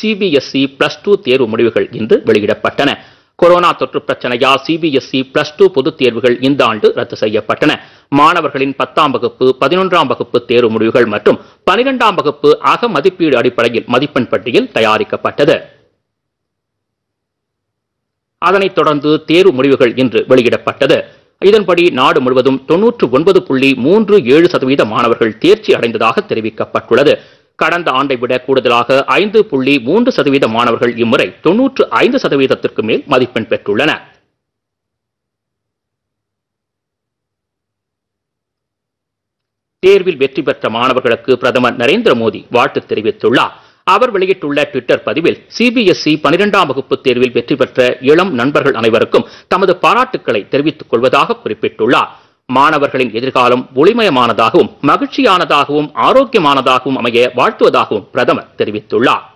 CBSE plus two தேர்வு முடிவுகள் இன்று வெளியிடப்பட்டன கொரோனா தொற்று பிரச்சனையால் சிபிஎஸ்இ பிளஸ் டூ பொதுத் தேர்வுகள் இந்த ஆண்டு ரத்து செய்யப்பட்டன மாணவர்களின் பத்தாம் வகுப்பு பதினொன்றாம் வகுப்பு தேர்வு முடிவுகள் மற்றும் பனிரெண்டாம் வகுப்பு அக மதிப்பீடு அடிப்படையில் மதிப்பெண் பட்டியல் தயாரிக்கப்பட்டது அதனைத் தொடர்ந்து தேர்வு முடிவுகள் இன்று வெளியிடப்பட்டது இதன்படி நாடு முழுவதும் தொன்னூற்று ஒன்பது புள்ளி மூன்று ஏழு சதவீத மாணவர்கள் தேர்ச்சி அடைந்ததாக தெரிவிக்கப்பட்டுள்ளது கடந்த ஆண்டை விட கூடுதலாக ஐந்து புள்ளி மூன்று சதவீத மாணவர்கள் இம்முறை தொன்னூற்று ஐந்து சதவீதத்திற்கு மேல் மதிப்பெண் பெற்றுள்ளனர் தேர்வில் வெற்றி பெற்ற மாணவர்களுக்கு பிரதமர் நரேந்திர மோடி வாழ்த்து தெரிவித்துள்ளார் அவர் வெளியிட்டுள்ள டுவிட்டர் பதிவில் சிபிஎஸ்இ e பனிரெண்டாம் வகுப்பு தேர்வில் வெற்றி பெற்ற இளம் நண்பர்கள் அனைவருக்கும் தமது பாராட்டுக்களை தெரிவித்துக் கொள்வதாக குறிப்பிட்டுள்ளார் மாணவர்களின் எதிர்காலம் ஒளிமயமானதாகவும் மகிழ்ச்சியானதாகவும் ஆரோக்கியமானதாகவும் அமைய வாழ்த்துவதாகவும் பிரதமர் தெரிவித்துள்ளார்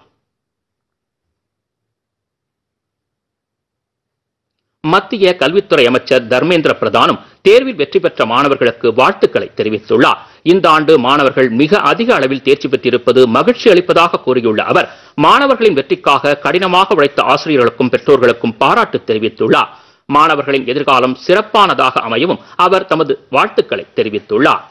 மத்திய கல்வித்துறை அமைச்சர் தர்மேந்திர பிரதானும் தேர்வில் வெற்றி பெற்ற மாணவர்களுக்கு வாழ்த்துக்களை தெரிவித்துள்ளார் இந்த ஆண்டு மாணவர்கள் மிக அதிக அளவில் தேர்ச்சி பெற்றிருப்பது மகிழ்ச்சி அளிப்பதாக கூறியுள்ள அவர் மாணவர்களின் வெற்றிக்காக கடினமாக உழைத்த ஆசிரியர்களுக்கும் பெற்றோர்களுக்கும் பாராட்டு தெரிவித்துள்ளார் மாணவர்களின் எதிர்காலம் சிறப்பானதாக அமையவும் அவர் தமது வாழ்த்துக்களை தெரிவித்துள்ளார்